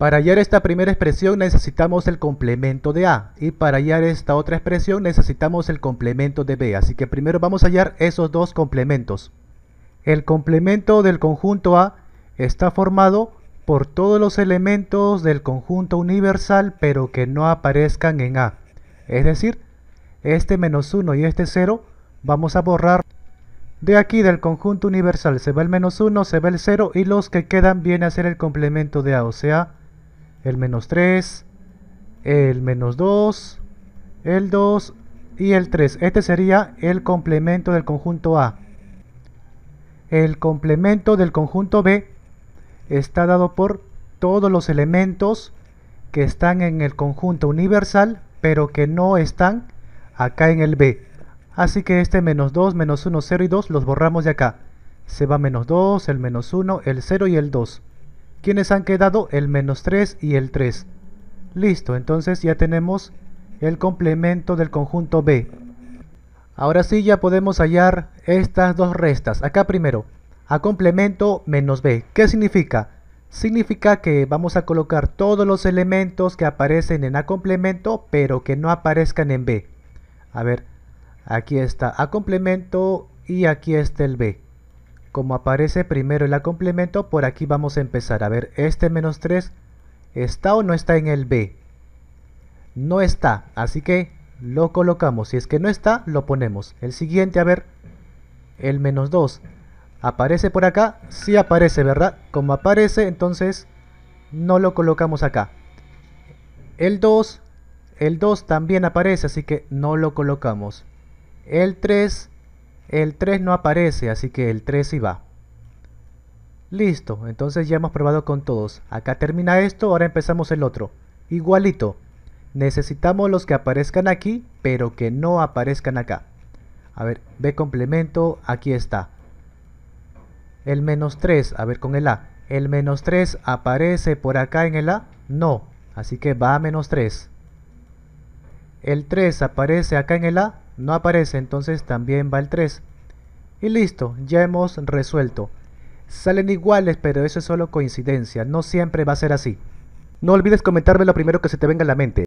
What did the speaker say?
Para hallar esta primera expresión necesitamos el complemento de A y para hallar esta otra expresión necesitamos el complemento de B. Así que primero vamos a hallar esos dos complementos. El complemento del conjunto A está formado por todos los elementos del conjunto universal pero que no aparezcan en A. Es decir, este menos 1 y este 0 vamos a borrar de aquí del conjunto universal. Se va el menos 1, se va el 0 y los que quedan viene a ser el complemento de A, o sea, el menos 3, el menos 2, el 2 y el 3. Este sería el complemento del conjunto A. El complemento del conjunto B está dado por todos los elementos que están en el conjunto universal, pero que no están acá en el B. Así que este menos 2, menos 1, 0 y 2 los borramos de acá. Se va menos 2, el menos 1, el 0 y el 2 quienes han quedado el menos 3 y el 3. Listo, entonces ya tenemos el complemento del conjunto B. Ahora sí ya podemos hallar estas dos restas. Acá primero, a complemento menos B. ¿Qué significa? Significa que vamos a colocar todos los elementos que aparecen en A complemento, pero que no aparezcan en B. A ver, aquí está A complemento y aquí está el B como aparece primero el la complemento, por aquí vamos a empezar. A ver, este menos 3, ¿está o no está en el B? No está, así que lo colocamos. Si es que no está, lo ponemos. El siguiente, a ver, el menos 2. ¿Aparece por acá? Sí aparece, ¿verdad? Como aparece, entonces no lo colocamos acá. El 2, el 2 también aparece, así que no lo colocamos. El 3 el 3 no aparece, así que el 3 sí va. Listo, entonces ya hemos probado con todos. Acá termina esto, ahora empezamos el otro. Igualito. Necesitamos los que aparezcan aquí, pero que no aparezcan acá. A ver, B complemento, aquí está. El menos 3, a ver con el A. ¿El menos 3 aparece por acá en el A? No, así que va a menos 3. ¿El 3 aparece acá en el A? no aparece, entonces también va el 3. Y listo, ya hemos resuelto. Salen iguales, pero eso es solo coincidencia, no siempre va a ser así. No olvides comentarme lo primero que se te venga a la mente.